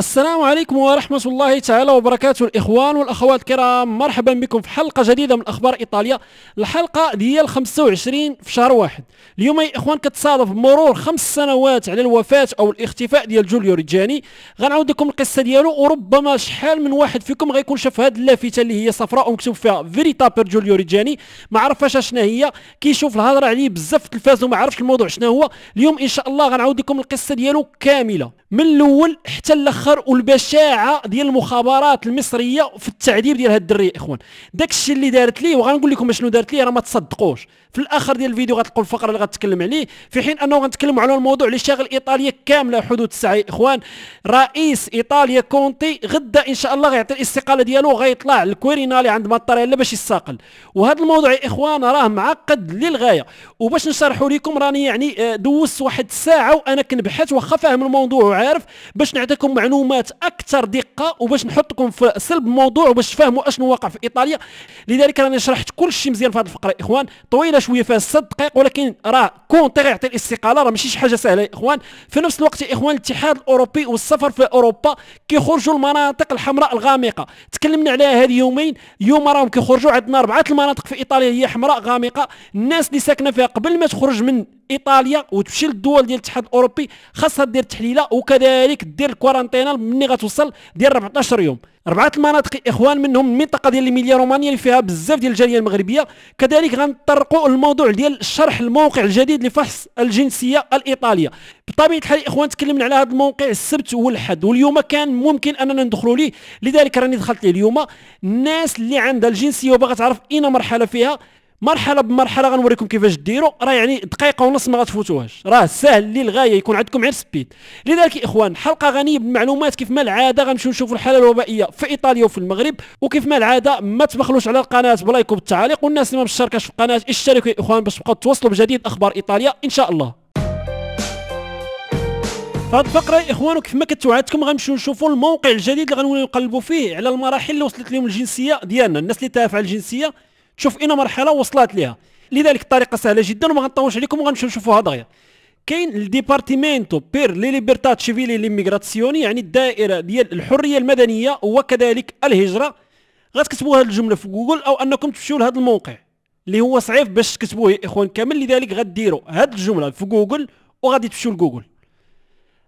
السلام عليكم ورحمة الله تعالى وبركاته الإخوان والأخوات الكرام مرحبا بكم في حلقة جديدة من أخبار إيطاليا الحلقة ديال 25 في شهر واحد اليوم يا إخوان كتصادف مرور خمس سنوات على الوفاة أو الاختفاء ديال جوليو ريجاني غنعاود لكم القصة ديالو وربما شحال من واحد فيكم غيكون شاف هاد اللافتة اللي هي صفراء ومكتوب فيها فيريتا بير جوليو ريجاني ما عرفاش شنا هي كيشوف الهضرة عليه بزاف في التلفاز وما عرفش الموضوع شنا هو اليوم إن شاء الله غنعاود لكم القصة ديالو كاملة من الأول حتى الأخر الاخر والبشاعه ديال المخابرات المصريه في التعذيب ديال هاد الدري اخوان داك الشيء اللي دارت ليه وغنقول لكم شنو دارت ليه راه ما تصدقوش في الاخر ديال الفيديو غتلقوا الفقره اللي غنتكلم عليه في حين انه غنتكلم على الموضوع اللي شاغل ايطاليا كامله حدود الساعه يا اخوان رئيس ايطاليا كونتي غدا ان شاء الله غيعطي الاستقاله ديالو غيطلع الكورينالي عند ماتاريلا باش يستقل وهذا الموضوع يا اخوان راه معقد للغايه وباش نشرحوا لكم راني يعني آه، دوزت واحد الساعه وانا كنبحث واخا فاهم الموضوع وعارف باش نعطيكم معلومات معلومات اكثر دقه وباش نحطكم في صلب الموضوع وباش تفهموا اشنو واقع في ايطاليا لذلك راني شرحت كل شيء مزيان في هذه الفقره يا اخوان طويله شويه فيها ست دقائق ولكن راه كونتيغ يعطي الاستقاله راه ماشي شي حاجه سهله يا اخوان في نفس الوقت يا اخوان الاتحاد الاوروبي والسفر في اوروبا كيخرجوا المناطق الحمراء الغامقه تكلمنا عليها هذه يومين يوم راهم كيخرجوا عندنا اربعه المناطق في ايطاليا هي حمراء غامقه الناس اللي ساكنه فيها قبل ما تخرج من ايطاليا وتمشي للدول ديال الاتحاد الاوروبي خاصها دير تحليله وكذلك دير الكورانتينا ملي غتوصل ديال 14 يوم اربعه المناطق اخوان منهم المنطقه ديال ميليا رومانيا اللي فيها بزاف ديال الجاليه المغربيه كذلك غنطرقوا الموضوع ديال شرح الموقع الجديد لفحص الجنسيه الايطاليه بطبيعه الحال اخوان تكلمنا على هذا الموقع السبت والحد واليوم كان ممكن اننا ندخلوا ليه لذلك راني دخلت ليه اليوم الناس اللي عندها الجنسيه وباغا تعرف اين مرحله فيها مرحله بمرحله غنوريكم كيفاش ديروا راه يعني دقيقه ونص ما غتفوتوهاش راه ساهل للغايه يكون عندكم غير سبيد لذلك اخوان حلقه غنيه بالمعلومات كيف ما العاده غنمشيو نشوفوا الحاله الوبائيه في ايطاليا وفي المغرب وكيف ما العاده ما تبخلوش على القناه بلايك وبالتعليق والناس اللي ما مشتركاش في القناه اشتركوا يا اخوان باش تبقاو توصلوا بجديد اخبار ايطاليا ان شاء الله فهاد الفقره يا اخوان وكيف ما كنت وعدتكم غنمشيو نشوفوا الموقع الجديد اللي غنوليو نقلبوا فيه على المراحل اللي وصلت لهم الجنسيه ديالنا الناس اللي تافعه الجنسيه شوف اين مرحله وصلت ليها لذلك الطريقه سهله جدا وما غنطولش عليكم وغنمشيو نشوفوها دغيا كاين الديبارتيمينتو بير لي ليبرتات شيفيلي ليميغراسيون يعني الدائره ديال الحريه المدنيه وكذلك الهجره غتكتبوا هذه الجمله في جوجل او انكم تمشيو لهذا الموقع اللي هو صعيب باش تكتبوه يا اخوان كامل لذلك غديروا هذه الجمله في جوجل وغادي تمشيو لجوجل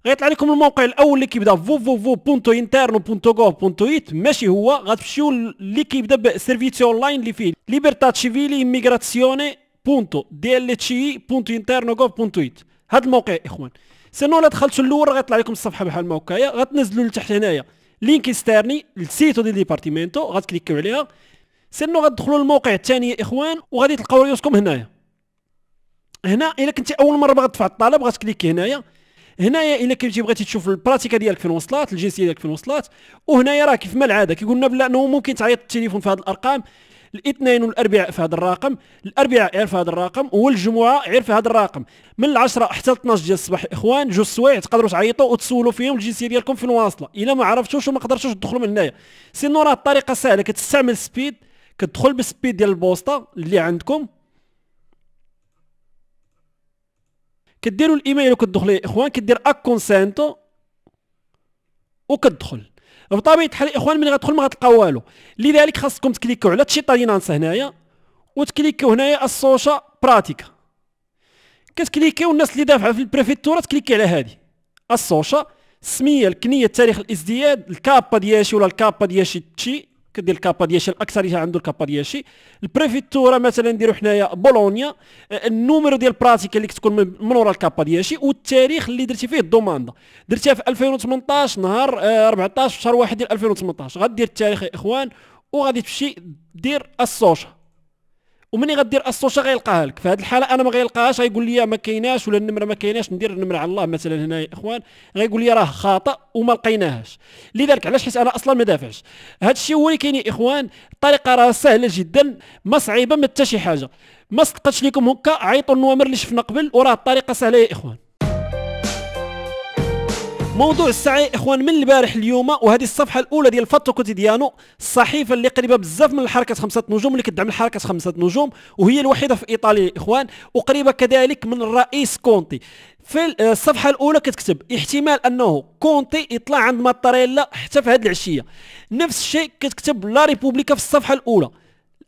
غيطلع لكم الموقع الاول اللي كيبدا www.interno.gov.it ماشي هو غتمشيو اللي كيبدا اون اونلاين اللي فيه ليبرتا تشيفيلي ميغراسيوني بونتو دي ال تشي بونتو انترنو جوف بونتو ايت هذا الموقع اخوان سينو الا دخلتوا الاول غيطلع لكم الصفحه بحال ما هكايا غتنزلوا لتحت هنايا لينك استرني لسيتو ديال ديبارتيمنتو غتكليكيو عليها سينو غتدخلوا للموقع الثاني يا اخوان وغادي تلقاو ريوسكم هنايا هنا الا كنتي اول مره باغي تدفع الطلب غتكليكي هنايا هنايا الا كنتي بغيتي تشوف البراتيكا ديالك فين وصلات الجنسيه ديالك فين وصلات وهنايا راه كيف ما العاده كيقولنا بلا انه ممكن تعيط التليفون في هذه الارقام الاثنين والاربعاء في هذا الرقم الاربعاء عير في هذا الرقم والجمعه عير في هذا الرقم من العشرة حتى 12 ديال الصباح الاخوان جوج سوايع تقدروا تعيطوا وتسولوا فيهم الجنسيه ديالكم فين واصله الا ما عرفتوش وما قدرتوش تدخلوا من هنايا سينو راه الطريقه سهله كتستعمل سبيد كتدخل بالسبيد ديال البوسطه اللي عندكم كديروا الايميل وكتدخلوا يا اخوان كدير اكونسنت وكتدخل بطبيعه الحال اخوان ملي غتدخل ما غتلقى والو لذلك خاصكم تكليكو على تشيطالينانس هنايا وتكليكو هنايا السوشا براتيكا كتكليكيو الناس اللي دافعه في البريفيتورا تكليكي على هذه السوشا السميه الكنيه تاريخ الازدياد الكابا ديال شي ولا الكابا ديال شي كدير الكابا ديال شي الاكثريه عنده الكابا ديال شي البريفيتورا مثلا نديرو حنايا بولونيا آه، النومرو ديال البراتيكا اللي كتكون من ورا الكابا ديال شي والتاريخ اللي درتي فيه الدوماندا درتيها في 2018 نهار 14 آه، شهر 1 ديال 2018 غدير التاريخ يا اخوان وغادي تمشي دير السوشيال ومني غدير السوشا غيلقاها لك في هذه الحاله انا ما غيلقاهاش غيقول لي ما كايناش ولا النمره ما كايناش ندير النمره على الله مثلا هنا يا اخوان غيقول لي راه خاطئ وما لقيناهاش لذلك علاش حيت انا اصلا ما دافعش هذا الشيء هو اللي كاين يا اخوان الطريقه راه سهله جدا ما صعيبه ما حتى شي حاجه ما صدقتش لكم هكا عيطوا النوامر اللي شفنا قبل وراه الطريقه سهله يا اخوان موضوع الساعه يا اخوان من البارح اليوم وهذه الصفحه الاولى ديال فاتو كوتيديانو الصحيفه اللي قريبه بزاف من الحركه خمسه نجوم اللي كدعم الحركه خمسه نجوم وهي الوحيده في ايطاليا اخوان وقريبه كذلك من الرئيس كونتي في آه، الصفحه الاولى كتكتب احتمال انه كونتي يطلع عند ماتاريلا حتى في هذه العشيه نفس الشيء كتكتب لا ريبوبليكا في الصفحه الاولى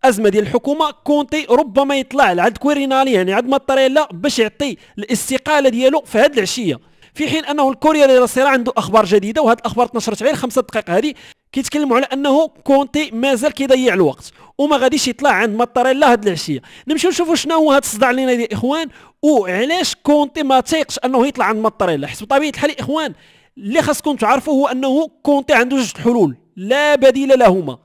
الازمه ديال الحكومه كونتي ربما يطلع لعند كويرينالي يعني عند ماتاريلا باش يعطي الاستقاله ديالو في هذه العشيه في حين انه الكوريا للصراع عنده اخبار جديده وهذه الاخبار تنشرت غير خمسة دقائق هذه كيتكلموا على انه كونتي مازال كيضيع الوقت وما غاديش يطلع عند ماتاريلا هاد العشيه نمشيو نشوفوا شنو هو هاد الصداع اللي نادي الاخوان وعلاش كونتي ما تيقش انه يطلع عند ماتاريلا حيت بطبيعه الحال الاخوان اللي خاصكم تعرفوا هو انه كونتي عنده جوج حلول لا بديل لهما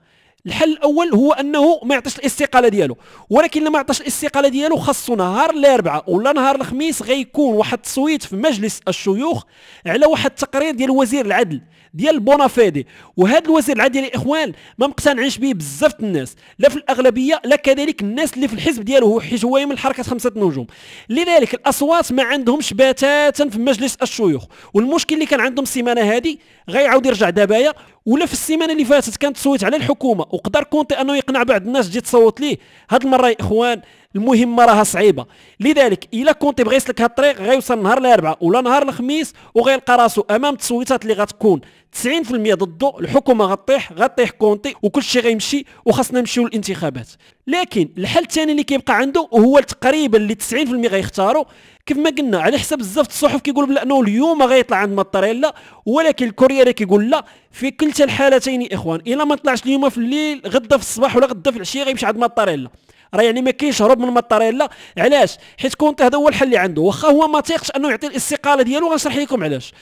الحل الاول هو انه ما يعطيش الاستقاله ديالو ولكن لما يعطيش الاستقاله ديالو خاصو نهار الاربعاء ولا نهار الخميس غيكون واحد التصويت في مجلس الشيوخ على واحد التقرير ديال وزير العدل ديال بونافيدي وهذا الوزير العدل يا اخوان ما مقتنعينش به بزاف الناس لا في الاغلبيه لا كذلك الناس اللي في الحزب ديالو حيت هو من حركه خمسه نجوم لذلك الاصوات ما عندهمش بتاتا في مجلس الشيوخ والمشكل اللي كان عندهم السيمانه هذه غيعاود يرجع دبايا ولا في السيمانه اللي فاتت كان تصويت على الحكومه وقدر كونتي انه يقنع بعض الناس تجي تصوت ليه هاد المره يا اخوان المهمه راها صعيبه لذلك الا كونتي بغى يسلك هاد الطريق غيوصل نهار الاربعاء ولا نهار الخميس وغيلقى راسو امام تصويتات اللي غتكون 90% ضده الحكومه غطيح غطيح كونتي وكل شيء غيمشي وخاصنا نمشيو للانتخابات لكن الحل الثاني اللي كيبقى عنده هو تقريبا اللي 90% غيختاروا كيف ما قلنا على حسب بزاف الصحف كيقولوا بانه اليوم غيطلع عند ماتريلا ولكن الكوريير كيقول لا في كلتا الحالتين اخوان الا ما طلعش اليوم في الليل غدا في الصباح ولا غدا في العشيه غيمشي عند ماتريلا راه يعني ما كاينش هروب من ماتريلا علاش حيت كونتي هذا هو الحل اللي عنده واخا هو ما تيقش انه يعطي الاستقاله ديالو غنشرح لكم علاش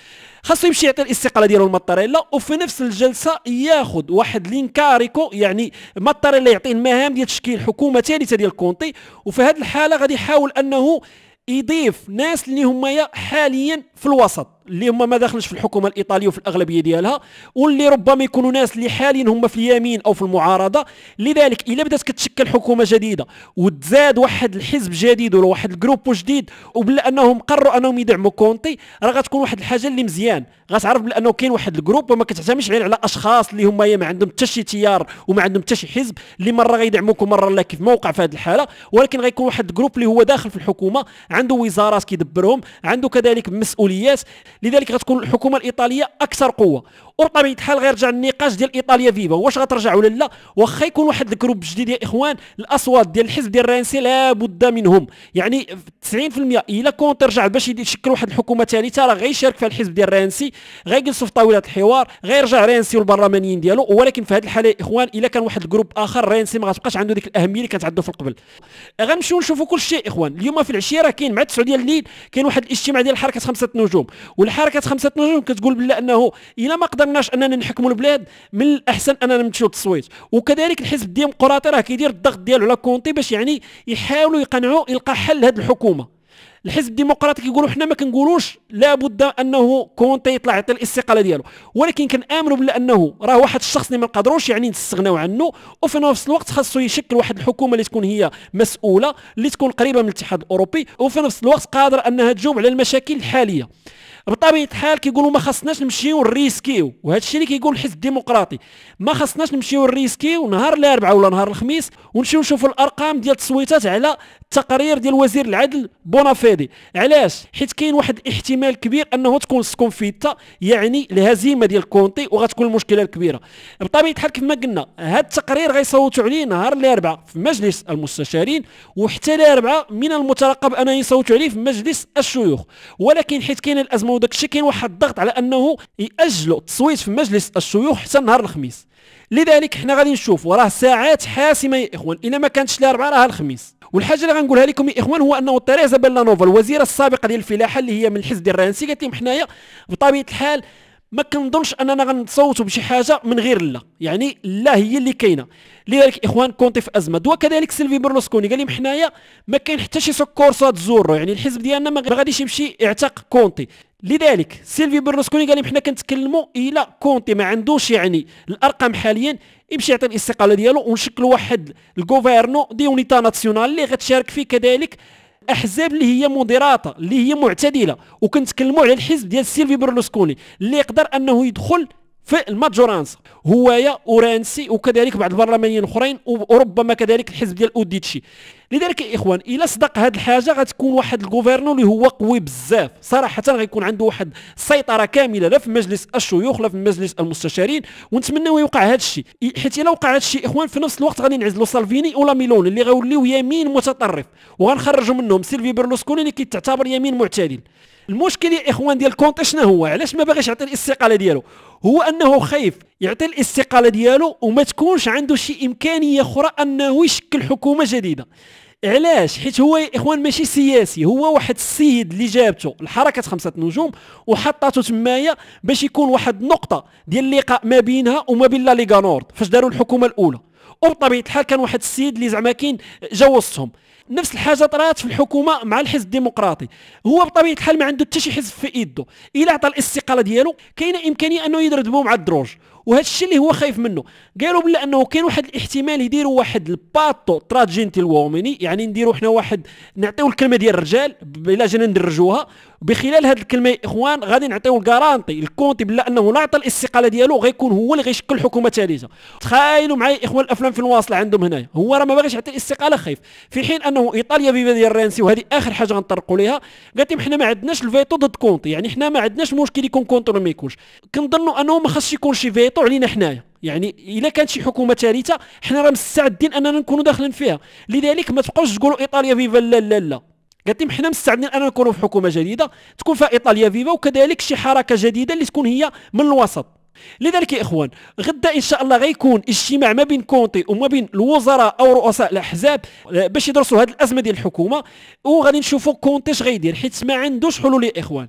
خاصو يمشي يعطي الاستقاله ديالو لماتاريلا وفي نفس الجلسه ياخذ واحد لينكاريكو يعني ماتاريلا يعطيه المهام ديال تشكيل حكومه ثالثه ديال كونتي وفي هذه الحاله غادي يحاول انه يضيف ناس اللي هما حاليا في الوسط اللي هما ما داخلش في الحكومه الايطاليه وفي الاغلبيه ديالها واللي ربما يكونوا ناس اللي حاليا هما في اليمين او في المعارضه لذلك الا بدات كتشكل حكومه جديده وتزاد واحد الحزب جديد ولا واحد الجروب جديد وبلا انهم قرروا انهم يدعموا كونتي راه غتكون واحد الحاجه اللي مزيان غتعرف بانه كاين واحد الجروب وما كتعتمدش غير على اشخاص اللي هما ما عندهم حتى شي تيار وما عندهم حتى شي حزب اللي مره غيدعموك ومره لا كيف ما وقع في هذه الحاله ولكن غيكون واحد الجروب اللي هو داخل في الحكومه عنده وزارات كيدبرهم عنده كذلك مسؤوليات لذلك غتكون الحكومه الايطاليه اكثر قوه وربما الحال غير رجع النقاش ديال ايطاليا فيفا واش غترجع ولا لا واخا يكون واحد الجروب جديد يا اخوان الاصوات ديال الحزب ديال الرانسي لابد منهم يعني 90% الا كونت رجع باش يشكل واحد الحكومه ثالثه راه غيشارك فيها الحزب ديال الرانسي غيجلسوا في طاوله الحوار غيرجع رينسي والبرلمانيين ديالو ولكن في هذه الحاله يا اخوان الا كان واحد الجروب اخر رينسي ما غتبقاش عنده ديك الاهميه اللي كانت عنده في القبل غنمشيو نشوفوا كل شيء اخوان اليوم في العشيه راه كاين مع 9 ديال الليل كاين واحد الاجتماع ديال حركه خمسه نجوم والحركه خمسه نجوم كتقول بلا انه الا ما قدر ظناش اننا نحكموا البلاد من الاحسن اننا نمشيو للتصويت وكذلك الحزب ديال راه كيدير الضغط ديالو على كونتي باش يعني يحاولوا يقنعوا يلقى حل لهذه الحكومه الحزب الديمقراطي كيقولوا حنا ما كنقولوش لابد انه كونتي يطلع يعطي الاستقاله ديالو ولكن كنامنوا بلا انه راه واحد الشخص اللي ما نقدروش يعني نستغناو عنه وفي نفس الوقت خاصو يشكل واحد الحكومه اللي تكون هي مسؤوله اللي تكون قريبه من الاتحاد الاوروبي وفي نفس الوقت قادره انها تجاوب على المشاكل الحاليه بطبيعه الحال كيقولوا ما خصناش نمشيو نريسكيو وهذا الشيء اللي كيقول الحزب الديمقراطي ما خصناش نمشيو نريسكيو نهار الاربعاء ولا نهار الخميس ونمشيو نشوفوا الارقام ديال التصويتات على التقرير ديال وزير العدل بونافيدي علاش حيت كاين واحد الاحتمال كبير انه تكون سكونفيتا يعني الهزيمه ديال كونتي وغتكون المشكله الكبيره بطبيعه الحال كما قلنا هذا التقرير غيصوتوا عليه نهار الاربعاء في مجلس المستشارين وحتى الاربعاء من المترقب ان يصوتوا عليه في مجلس الشيوخ ولكن حيت كاين الازمه وداك الشيء كاين واحد الضغط على انه ياجلوا التصويت في مجلس الشيوخ حتى نهار الخميس لذلك حنا غادي نشوف وراه ساعات حاسمه يا اخوان الا ما كانتش الاربعاء راه الخميس والحاجه اللي غنقولها لكم يا اخوان هو انه تيريزا نوفا الوزيره السابقه ديال الفلاحه اللي هي من الحزب ديال الرانسي قالت لهم حنايا بطبيعه الحال ما كنظنش اننا غنصوتوا بشي حاجه من غير لا يعني لا هي اللي كاينه لذلك اخوان كونتي في ازمه وكذلك سيلفي برلوسكوني قال لهم حنايا ما كاين حتى شي سكورسات زورو يعني الحزب ديالنا ما غاديش يمشي يعتق كونتي لذلك سيلفي برلوسكوني قال لهم حنا كنتكلموا الى كونتي ما عندوش يعني الارقام حاليا يمشي يعطي الاستقاله ديالو ونشكل واحد الكوفيرنو دي اونيتا ناسيونال اللي غتشارك فيه كذلك احزاب اللي هي مديراته اللي هي معتدله وكنتكلموا على الحزب ديال سيلفي برلوسكوني اللي يقدر انه يدخل في الماجورانس هوايا اورانسي وكذلك بعض البرلمانيين الاخرين وربما كذلك الحزب ديال اوديتشي لذلك يا اخوان الا صدق هذه الحاجه غتكون واحد الجوفيرنو اللي هو قوي بزاف صراحه غيكون عنده واحد السيطره كامله لا في مجلس الشيوخ لا في مجلس المستشارين ونتمناو يوقع هاد الشيء حيت الا وقع هاد الشيء اخوان في نفس الوقت غادي نعزلوا سالفيني ولا ميلون اللي غيوليو يمين متطرف وغنخرجوا منهم سيلفي بيرلوسكوني اللي كيتعتبر يمين معتدل المشكل يا اخوان ديال كونتي شنو هو علاش ما باغيش يعطي الاستقاله ديالو هو انه خايف يعطي الاستقاله ديالو وما تكونش عنده شي امكانيه اخرى انه يشكل حكومه جديده علاش حيت هو يا اخوان ماشي سياسي هو واحد السيد اللي جابته الحركة خمسه نجوم وحطاته تمايا باش يكون واحد النقطه ديال اللقاء ما بينها وما بين لا ليغا نورد فاش داروا الحكومه الاولى وبطبيعه الحال كان واحد السيد اللي زعما كاين جا وسطهم نفس الحاجه طرات في الحكومه مع الحزب الديمقراطي هو بطبيعه الحال ما عنده حتى شي حزب في يده الا عطى الاستقاله ديالو كاينه امكانيه انه يضرب مع الدروج وهذا الشيء اللي هو خايف منه قالوا بلا انه كاين واحد الاحتمال يديروا واحد الباطو تراجينتي الووميني يعني نديروا حنا واحد نعطيو الكلمه ديال الرجال بلا جينا ندرجوها بخلال هذه الكلمه اخوان غادي نعطيو الكارانتي الكونتي بلا انه لا عطى الاستقاله ديالو غيكون هو اللي غيشكل حكومه ثالثه تخيلوا معايا اخوان الافلام في الواصله عندهم هنايا هو راه ما باغيش يعطي الاستقاله خايف في حين انه ايطاليا بما ديال رانسي وهذه اخر حاجه غنطرقوا ليها قالت لهم حنا ما عندناش الفيتو ضد كونتي يعني حنا ما عندناش مشكل يكون كونتي ولا ما يكونش كنظنوا انه ما خاصش يكون شي فيتو يسيطروا علينا حنايا يعني الا كانت شي حكومه ثالثه حنا راه مستعدين اننا نكونوا داخلين فيها لذلك ما تبقاوش تقولوا ايطاليا فيفا لا لا لا قالت لهم حنا مستعدين اننا نكونوا في حكومه جديده تكون فيها ايطاليا فيفا وكذلك شي حركه جديده اللي تكون هي من الوسط لذلك يا اخوان غدا ان شاء الله غيكون اجتماع ما بين كونتي وما بين الوزراء او رؤساء الاحزاب آه، باش يدرسوا هذه الازمه ديال الحكومه وغادي نشوفوا كونتي اش غيدير حيت ما عندوش حلول يا اخوان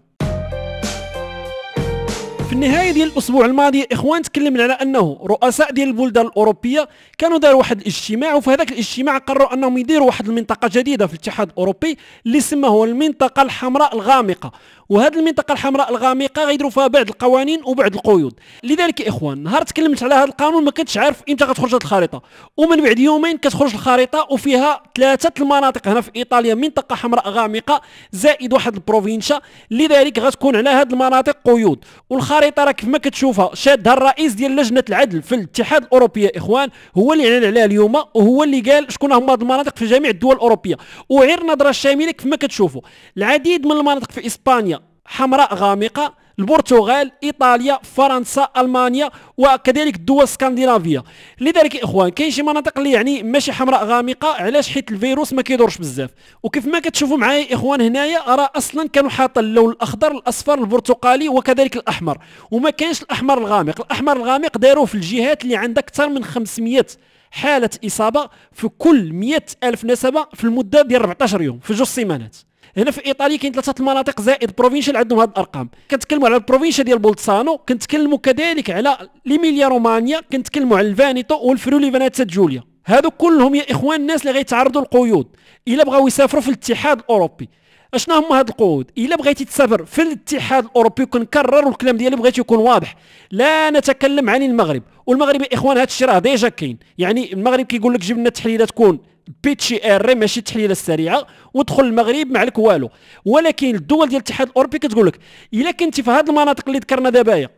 في النهايه ديال الاسبوع الماضي اخوان تكلمنا على انه رؤساء ديال البلدان الاوروبيه كانوا داروا واحد الاجتماع وفي هذاك الاجتماع قرروا انهم يديروا واحد المنطقه جديده في الاتحاد الاوروبي اللي سماه المنطقه الحمراء الغامقه وهذه المنطقه الحمراء الغامقه غيديروا فيها بعض القوانين وبعض القيود لذلك يا اخوان نهار تكلمت على هذا القانون ما كنتش عارف امتى غتخرج الخريطه ومن بعد يومين كتخرج الخريطه وفيها ثلاثه المناطق هنا في ايطاليا منطقه حمراء غامقه زائد واحد البروفينشا لذلك غتكون على هذه المناطق قيود والخريطه راه كيف ما كتشوفها شادها الرئيس ديال لجنه العدل في الاتحاد الاوروبي يا اخوان هو اللي اعلن عليها اليوم وهو اللي قال شكون هما هذه المناطق في جميع الدول الاوروبيه وعير نظره شامله كيف ما كتشوفوا العديد من المناطق في اسبانيا حمراء غامقه البرتغال ايطاليا فرنسا المانيا وكذلك الدول الاسكندنافيه لذلك اخوان كاين شي مناطق اللي يعني ماشي حمراء غامقه علاش حيت الفيروس ما كيدورش بزاف وكيف ما كتشوفوا معايا اخوان هنايا راه اصلا كانوا حاطين اللون الاخضر الاصفر البرتقالي وكذلك الاحمر وما كانش الاحمر الغامق الاحمر الغامق داروه في الجهات اللي عندها اكثر من 500 حاله اصابه في كل 100 الف نسمه في المده ديال 14 يوم في جوج سيمانات هنا في ايطاليا كاين ثلاثه المناطق زائد بروفينشال عندهم هاد الارقام كنتكلموا على البروفينشال ديال بولتسانو كنتكلموا كذلك على ليميليا رومانيا كنتكلموا على الفانيتو والفرولي فاناتا جوليا هادو كلهم يا اخوان الناس اللي غيتعرضوا للقيود الا بغاو يسافروا في الاتحاد الاوروبي اشنا هما هاد القيود الا بغيتي تسافر في الاتحاد الاوروبي وكنكرر الكلام ديالي بغيت يكون واضح لا نتكلم عن المغرب والمغرب يا اخوان هاد الشيء راه ديجا كاين يعني المغرب كيقول لك جيب لنا تحليله تكون بيتشي ار ماشي التحليله السريعه ودخل المغرب ما عليك والو ولكن الدول ديال الاتحاد الاوروبي كتقول لك الا كنتي في هذه المناطق اللي ذكرنا دابا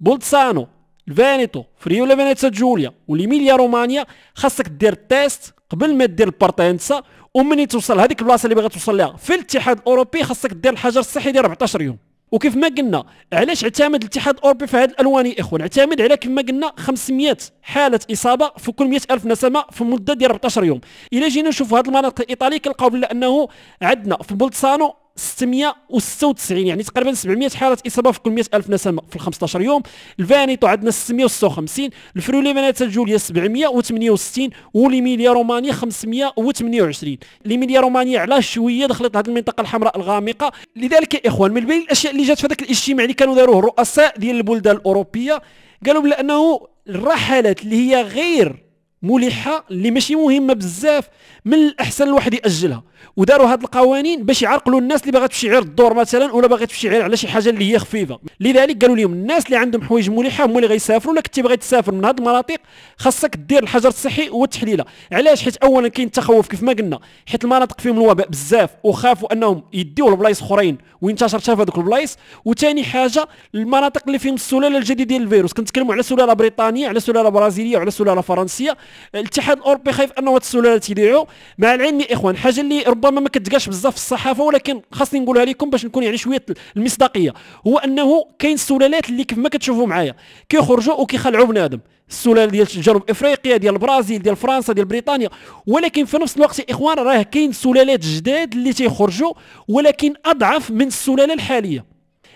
بولتسانو الفانيتو فريولا فينيتسا جوليا وليميليا رومانيا خاصك دير التيست قبل ما دير البارتينسا ومني توصل هذيك البلاصه اللي باغي توصل لها في الاتحاد الاوروبي خاصك دير الحجر الصحي ديال 14 يوم وكيف ما قلنا علاش اعتمد الاتحاد الاوروبي في هذه الالوان يا اخوان اعتمد على كما قلنا 500 حاله اصابه في كل 100 الف نسمه في مده ديال 14 يوم الا جينا نشوفوا هذه المناطق الايطاليه كنلقاو بان انه عندنا في بولتسانو 696 يعني تقريبا 700 حاله اصابه في كل 100000 نسمه في 15 يوم الفانيتو عندنا 656 الفرولي فانيتا جوليا 768 وليميليا رومانيا 528 ليميليا رومانيا على شويه دخلت هذه المنطقه الحمراء الغامقه لذلك يا اخوان من بين الاشياء اللي جات في هذاك الاجتماع اللي كانوا داروه الرؤساء ديال البلدان الاوروبيه قالوا لانه الرحلات اللي هي غير ملحه اللي ماشي مهمه بزاف من الاحسن الواحد ياجلها وداروا هاد القوانين باش يعرقلوا الناس اللي باغي تمشي غير الدور مثلا ولا باغي تمشي غير على شي حاجه اللي هي خفيفه لذلك قالوا لهم الناس اللي عندهم حوايج ملحه هما اللي غيسافروا ولا كنتي باغي تسافر من هاد المناطق خاصك دير الحجر الصحي والتحليله علاش حيت اولا كاين التخوف كيف ما قلنا حيت المناطق فيهم الوباء بزاف وخافوا انهم يديوه لبلايص اخرين وينتشر حتى في هذوك البلايص وثاني حاجه المناطق اللي فيهم السلاله الجديده ديال الفيروس كنتكلموا على سلاله بريطانيه على سلاله برازيليه وعلى سلاله فرنسيه الاتحاد الاوروبي خايف انه السلالات تيبيعوا مع العلم يا اخوان حاجه اللي ربما ما كتلقاش بزاف في الصحافه ولكن خاصني نقولها لكم باش نكون يعني شويه المصداقيه هو انه كاين السلالات اللي كيف ما كتشوفوا معايا كيخرجوا وكيخلعوا بنادم السلاله ديال جنوب افريقيا ديال البرازيل ديال فرنسا ديال بريطانيا ولكن في نفس الوقت يا اخوان راه كاين سلالات جداد اللي تيخرجوا ولكن اضعف من السلاله الحاليه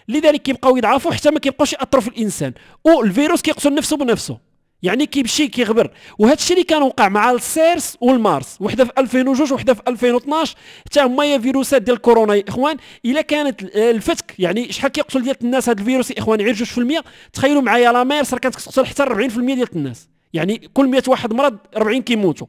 لذلك كيبقاو يضعفوا حتى ما كيبقاوش ياثروا في الانسان والفيروس كيقتل نفسه بنفسه يعني كيمشي كيغبر وهذا الشيء اللي كان وقع مع السيرس والمارس وحده في 2002 وحده في 2012 حتى هما يا فيروسات ديال كورونا يا اخوان الا كانت الفتك يعني شحال كيقتل ديال الناس هذا الفيروس يا اخوان غير 2% تخيلوا معايا لا ميرس راه كانت كتقتل حتى 40% ديال الناس يعني كل 100 واحد مرض 40 كيموتوا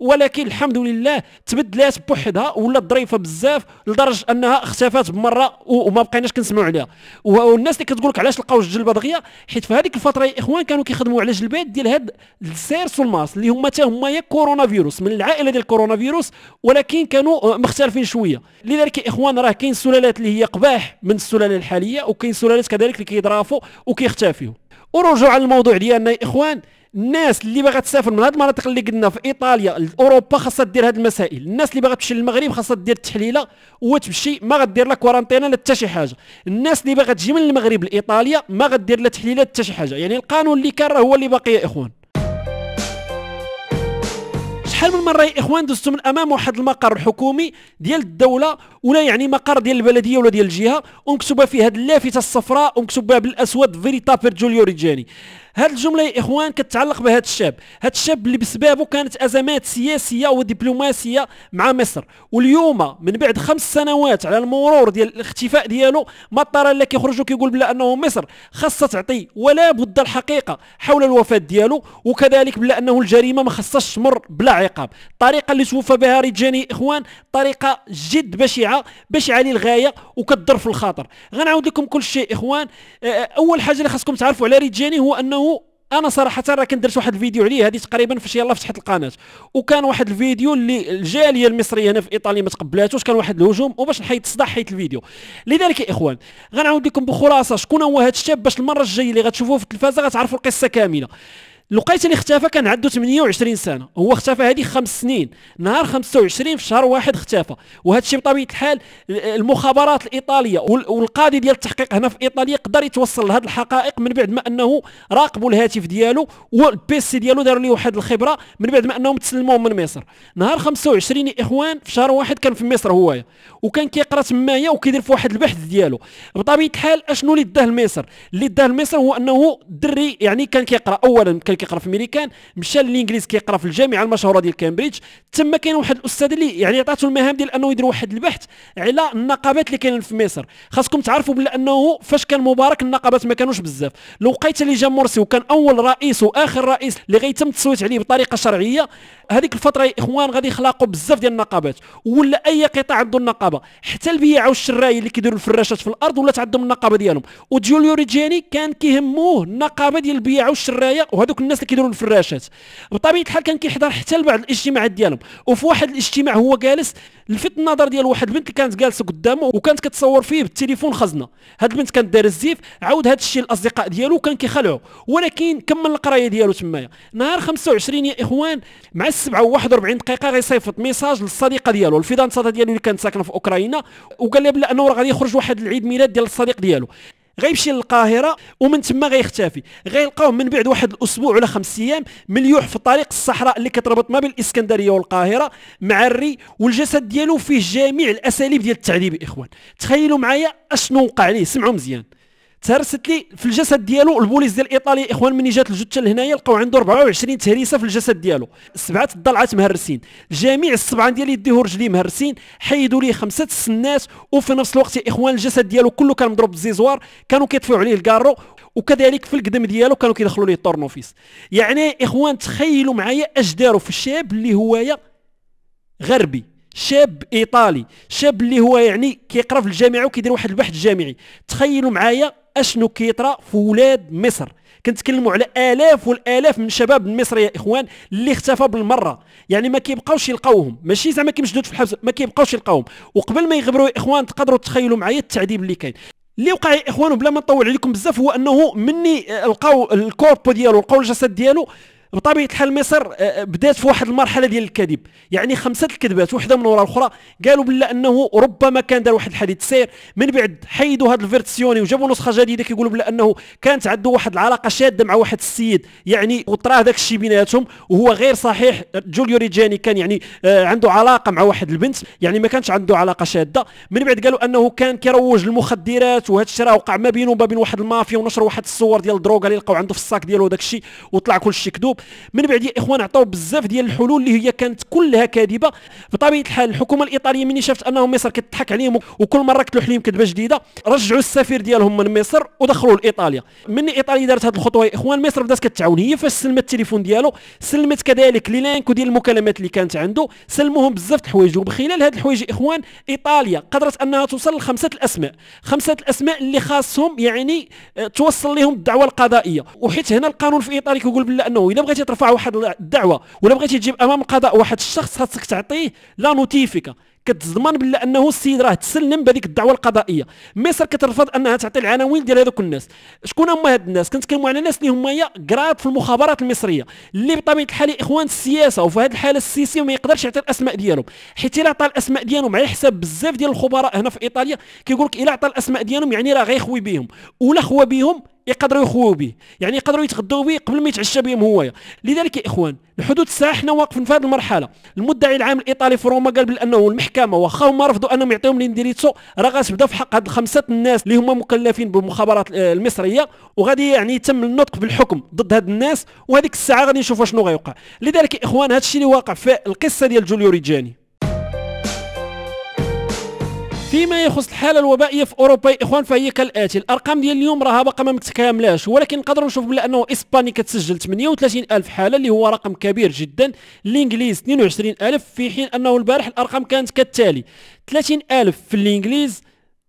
ولكن الحمد لله تبدلات بوحدها ولات ظريفه بزاف لدرجه انها اختفات بمره وما بقيناش كنسمعوا عليها والناس اللي كتقول لك علاش لقاو الجلبه دغيا حيت في هذيك الفتره يا اخوان كانوا كيخدموا على جلبات ديال هاد السيرس والماس اللي هما حتى هما يا كورونا فيروس من العائله ديال كورونا فيروس ولكن كانوا آه، مختلفين شويه لذلك يا اخوان راه كاين سلالات اللي هي قباح من السلاله الحاليه وكاين سلالات كذلك اللي كيضرافوا ورجوع على الموضوع ديالنا يا اخوان الناس اللي باغا تسافر من هاد المناطق اللي قلنا في ايطاليا لاوروبا خاصها دير هاد المسائل الناس اللي باغا تمشي للمغرب خاصها دير التحليله وتمشي ما غدير لا كورانتينا لا حتى شي حاجه الناس اللي باغا تجي من المغرب لايطاليا ما غدير لا تحليله حتى شي حاجه يعني القانون اللي كان راه هو اللي باقي يا اخوان شحال من مره يا اخوان دزتو من امام واحد المقر الحكومي ديال الدوله ولا يعني مقر ديال البلديه ولا ديال الجهه ومكتوبه فيه هاد اللافته الصفراء ومكتوبه بالاسود فيريتا بيرجوليو ريجاني هاد الجمله يا اخوان كتعلق بهذا الشاب هذا الشاب اللي بسببه كانت ازمات سياسيه ودبلوماسيه مع مصر واليوم من بعد خمس سنوات على المرور ديال الاختفاء ديالو ما طار الا كيخرجوا كيقول بلا انه مصر خاصها تعطي ولا بد الحقيقه حول الوفاه ديالو وكذلك بلا انه الجريمه ما خصهاش تمر بلا عقاب الطريقه اللي توفى بها رجاني اخوان طريقه جد بشعه بشعه للغايه وكضر في الخاطر غنعاود لكم كل شيء اخوان اول حاجه اللي خاصكم تعرفوا على رجاني هو انه انا صراحه راه كندرت واحد الفيديو عليه هذه تقريبا فاش يلا فتحت القناه وكان واحد الفيديو اللي الجاليه المصريه هنا في ايطاليا ما تقبلاتوش كان واحد الهجوم وباش نحيد الصداع حيت الفيديو لذلك يا اخوان غنعاود لكم بخلاصه شكون هو هذا الشاب باش المره الجايه اللي غتشوفوه في التلفازه غتعرفوا القصه كامله لقيت اللي اختفى كان عنده 28 سنه هو اختفى هذه خمس سنين نهار 25 في شهر واحد اختفى وهذا الشيء بطبيعه الحال المخابرات الايطاليه والقاضي ديال التحقيق هنا في ايطاليا قدر يتوصل لهذه الحقائق من بعد ما انه راقبوا الهاتف ديالو والبيسي ديالو داروا ليه واحد الخبره من بعد ما انهم تسلموه من مصر نهار 25 اخوان في شهر واحد كان في مصر هوايا وكان كيقرا تمايا وكيدير في واحد البحث ديالو بطبيعه الحال اشنو اللي داه لمصر اللي داه لمصر هو انه دري يعني كان كيقرا اولا كان اللي كيقرا في الميريكان مشى للانجليز كيقرا في الجامعه المشهوره ديال كامبريدج تما كاين واحد الاستاذ اللي يعني عطاته المهام ديال انه يدير واحد البحث على النقابات اللي كاينين في مصر خاصكم تعرفوا بانه فاش كان مبارك النقابات ما كانوش بزاف لو لقيت اللي جا مرسي وكان اول رئيس واخر رئيس اللي غيتم التصويت عليه بطريقه شرعيه هذيك الفتره يا اخوان غادي يخلقوا بزاف ديال النقابات ولا اي قطاع عنده النقابه حتى البيع والشراي اللي كيديروا الفراشات في الارض ولات عندهم النقابه ديالهم وجوليو ريجياني كان كيهموه النقابه ديال البيع والشرايه وهذوك الناس اللي كيديروا الفراشات بطبيعه الحال كان كيحضر حتى لبعض الاجتماعات ديالهم وفي واحد الاجتماع هو جالس لفت النظر ديال واحد البنت اللي كانت جالسه قدامه وكانت كتصور فيه بالتليفون خزنه هاد البنت كانت دار الزيف عاود هاد الشيء الاصدقاء ديالو كان كيخلعوا ولكن كمل القرايه ديالو تمايا نهار 25 يا اخوان مع السبعة و 41 دقيقه غيصيفط ميساج للصديقه ديالو الفيدانسه ديالو اللي كانت ساكنه في اوكرانيا وقال لها بلا انه راه غادي يخرج واحد العيد ميلاد ديال الصديق ديالو غيمشي للقاهره ومن تما غيختفي غيلقاوه من بعد واحد الاسبوع ولا خمس ايام مليوح في طريق الصحراء اللي كتربط ما بين الاسكندريه والقاهره معري والجسد ديالو فيه جميع الاساليب ديال التعذيب الاخوان تخيلوا معايا اشنو وقع ليه سمعوا مزيان تهرست لي في الجسد ديالو البوليس ديال ايطاليا اخوان مني جات الجثه لهنايا لقاو عنده 24 تهريسه في الجسد ديالو سبعه الضلعات مهرسين جميع السبعه ديال يديه ورجليه مهرسين حيدوا ليه خمسه السنات وفي نفس الوقت يا اخوان الجسد ديالو كله كان مضروب بالزيزوار كانوا كيطفيو عليه الكارو وكذلك في القدم ديالو كانوا كيدخلوا ليه الطورنوفيس يعني اخوان تخيلوا معايا اش داروا في الشاب اللي هوايه غربي شاب ايطالي شاب اللي هو يعني كيقرا في الجامعه وكيدير واحد البحث جامعي تخيلوا معايا اشنو كيطرا في ولاد مصر كنتكلموا على الاف والالاف من الشباب المصري يا اخوان اللي اختفى بالمره يعني ما كيبقاوش يلقاوهم ماشي زعما كيمشدود في الحبس ما كيبقاوش يلقاوهم وقبل ما يغبروا يا اخوان تقدروا تخيلوا معايا التعذيب اللي كاين اللي وقع يا اخوان وبلا ما نطول عليكم بزاف هو انه مني آه، لقاو الكوربو ديالو لقاو الجسد ديالو بطبيعه الحال مصر آه، آه، بدات في واحد المرحله ديال الكذب يعني خمسه الكذبات وحده من وراء الاخرى قالوا بلا انه ربما كان دار واحد الحديث سير من بعد حيدوا هذا الفيرتسيوني وجابوا نسخه جديده كيقولوا بلا انه كانت عنده واحد العلاقه شاده مع واحد السيد يعني وطراه داك الشيء بيناتهم وهو غير صحيح جوليو ريجاني كان يعني آه، عنده علاقه مع واحد البنت يعني ما كانش عنده علاقه شاده من بعد قالوا انه كان كيروج للمخدرات وهذا الشيء راه وقع ما بينه وما بين واحد المافيا ونشر واحد الصور ديال الدروغ اللي لقاو عنده في الصاك ديالو داك الشيء وطلع كل شيء كذوب من بعد يا اخوان عطاو بزاف ديال الحلول اللي هي كانت كلها كاذبه بطبيعه الحال الحكومه الايطاليه ملي شافت انه مصر كتضحك عليهم وكل مره كتلوح لهم كذبه جديده رجعوا السفير ديالهم من مصر ودخلوا لايطاليا من ايطاليا دارت هذه الخطوه يا اخوان مصر بدات كتعاون هي فاش سلمت التليفون ديالو سلمت كذلك لي لينكو ديال المكالمات اللي كانت عنده سلموهم بزاف د الحوايج وبخلال هذه الحوايج اخوان ايطاليا قدرت انها توصل لخمسه الاسماء خمسه الاسماء اللي خاصهم يعني آه، توصل لهم الدعوه القضائيه وحيت هنا القانون في ايطاليا كيقول بلا انه الا بغيتي ترفع واحد الدعوه ولا بغيتي تجيب امام القضاء واحد الشخص خاصك تعطيه لا نوتيفيكا كتضمن بلا انه السيد راه تسلم بهذيك الدعوه القضائيه مصر كترفض انها تعطي العناوين ديال هذوك الناس شكون هما هاد الناس كنتكلموا على ناس اللي هما هي قرات في المخابرات المصريه اللي بطبيعه الحال اخوان السياسه وفي هذه الحاله السيسي ما يقدرش يعطي الاسماء ديالهم حيت الا عطى الاسماء ديالهم على حساب بزاف ديال الخبراء هنا في ايطاليا كيقول لك الا عطى الاسماء ديالهم يعني راه غيخوي بهم ولا خوى بهم يقدروا يخويو به يعني يقدروا يتغداو به قبل ما يتعشى بهم هو لذلك يا اخوان الحدود الساعه حنا واقفين في هذه المرحله المدعي العام الايطالي في روما قال بانه المحكمه واخا هما رفضوا انهم يعطيهم لينديريتسو راه غتبدا في حق هاد خمسه الناس اللي هما مكلفين بالمخابرات آه، المصريه وغادي يعني يتم النطق بالحكم ضد هاد الناس وهذيك الساعه غادي نشوفوا شنو غيوقع لذلك يا اخوان هذا الشيء اللي واقع في القصه ديال جوليو ريجاني فيما يخص الحاله الوبائيه في اوروبا يا اخوان فهي كالاتي الارقام ديال اليوم راها باقا ما متكاملاش ولكن نقدروا نشوفوا بلا انه اسبانيا كتسجل 38 الف حاله اللي هو رقم كبير جدا الانجليز 22 الف في حين انه البارح الارقام كانت كالتالي 30 الف في الانجليز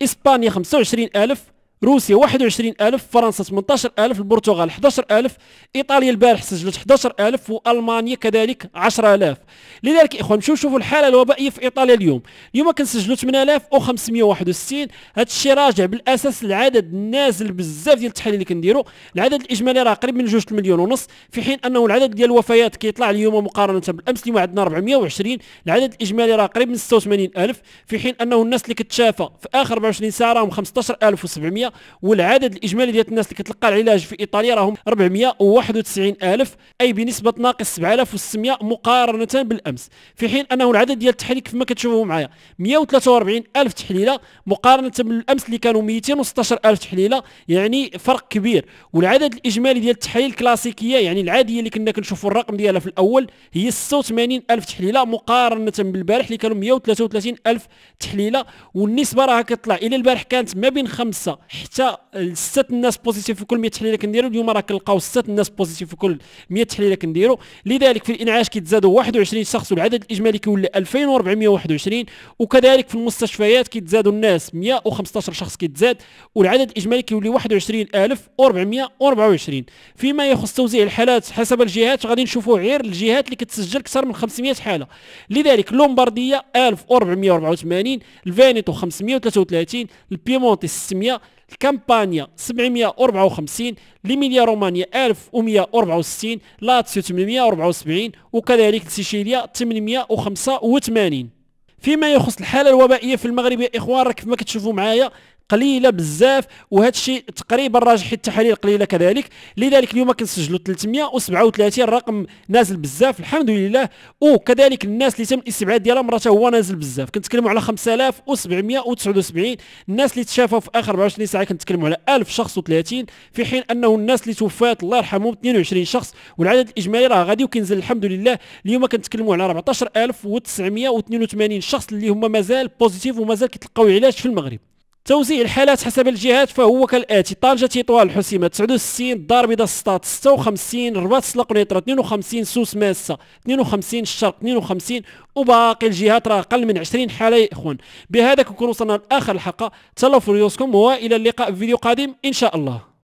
اسبانيا 25 الف روسيا 21000 فرنسا 18000 البرتغال 11000 ايطاليا البارح سجلت 11000 والمانيا كذلك 10000 لذلك اخوان مشيو شوفوا الحاله الوبائيه في ايطاليا اليوم اليوم كنسجلوا 8561 هذا الشيء راجع بالاساس العدد نازل بزاف ديال التحاليل اللي كنديروا العدد الاجمالي راه قريب من 2 مليون ونص في حين انه العدد ديال الوفيات كيطلع اليوم مقارنه بالامس اليوم عندنا 420 العدد الاجمالي راه قريب من 86000 في حين انه الناس اللي كتشافى في اخر 24 ساعه راهم 15700 والعدد الاجمالي ديال الناس اللي كتلقى العلاج في ايطاليا راهم 491 الف اي بنسبه ناقص 7600 مقارنه بالامس في حين انه العدد ديال التحاليل كما كتشوفوا معايا 143 الف تحليله مقارنه بالامس اللي كانوا 216 الف تحليله يعني فرق كبير والعدد الاجمالي ديال التحاليل الكلاسيكيه يعني العاديه اللي كنا كنشوفوا الرقم ديالها في الاول هي 86 الف تحليله مقارنه بالبارح اللي كانوا 133 الف تحليله والنسبه راه كتطلع الى البارح كانت ما بين 5 حتى ستة الناس بوزيتيف في كل 100 تحليله كنديروا اليوم راه كنلقاو ستة الناس بوزيتيف في كل 100 تحليله كنديروا لذلك في الانعاش كيتزادوا 21 شخص والعدد الاجمالي كيولي 2421 وكذلك في المستشفيات كيتزادوا الناس 115 شخص كيتزاد والعدد الاجمالي كيولي 21424 فيما يخص توزيع الحالات حسب الجهات غادي نشوفوا غير الجهات اللي كتسجل اكثر من 500 حاله لذلك لومبارديه 1484 الفانيتو 533 البيمونتي 600 الكامبانيا 754 ليميليا رومانيا 1164 لاتسيو 874 وكذلك سيشيليا 885 فيما يخص الحاله الوبائيه في المغرب يا اخوان راك كما كتشوفوا معايا قليله بزاف وهذا الشيء تقريبا راجح التحاليل قليله كذلك لذلك اليوم كنسجلوا 337 رقم نازل بزاف الحمد لله وكذلك الناس اللي تم الاستبعاد ديالها مره هو نازل بزاف كنتكلموا على 5779 الناس اللي تشافوا في اخر 24 ساعه كنتكلموا على 1000 شخص و30 في حين انه الناس اللي توفات الله يرحمهم 22 شخص والعدد الاجمالي راه غادي وكينزل الحمد لله اليوم كنتكلموا على 14982 شخص اللي هما مازال بوزيتيف ومازال كيتلقاو علاج في المغرب توزيع الحالات حسب الجهات فهو كالاتي طنجه تطوان الحسيمه 69 الدار البيضاء السطات 56 الرباط سلا 52 سوس ماسه 52 الشرق 52 وباقي الجهات راه اقل من 20 حاله يا اخوان بهذا كنكون وصلنا لاخر الحلقه تهلاو في ريوسكم والى اللقاء في فيديو قادم ان شاء الله